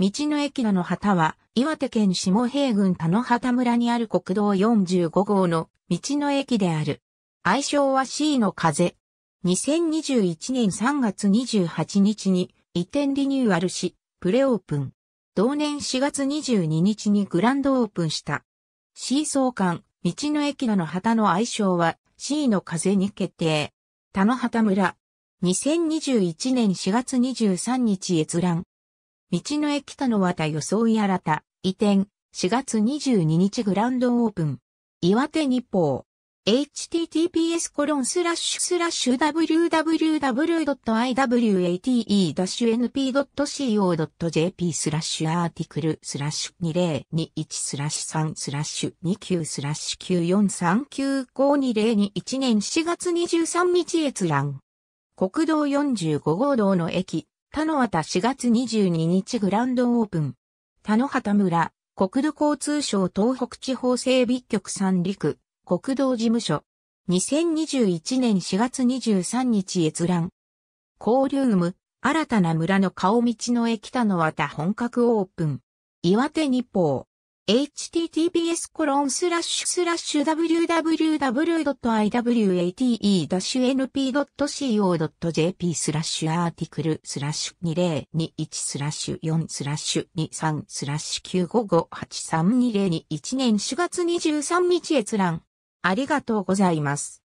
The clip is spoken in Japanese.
道の駅名の旗は、岩手県下平郡田野畑村にある国道45号の道の駅である。愛称は C の風。2021年3月28日に移転リニューアルし、プレオープン。同年4月22日にグランドオープンした。C 総館、道の駅名の旗の愛称は C の風に決定。田野畑村。2021年4月23日閲覧。道の駅田の綿装い新た、移転、4月22日グランドオープン。岩手日報。https コロンスラッシュスラッシュ www.iwate-np.co.jp スラッシュアーティクルスラッシュ2021スラッシュ3スラッシュ29スラッシュ94395021年4月23日閲覧。国道45号道の駅、田野畑4月22日グランドオープン。田野畑村、国土交通省東北地方整備局三陸、国道事務所。2021年4月23日閲覧。交流ム、新たな村の顔道の駅田野畑本格オープン。岩手日報。https コロンスラッシュスラッシュ www.iwate-np.co.jp スラッシュアーティクルスラッシュ2021スラッシュ4スラッシュ23スラッシュ95583201 2年4月23日閲覧。ありがとうございます。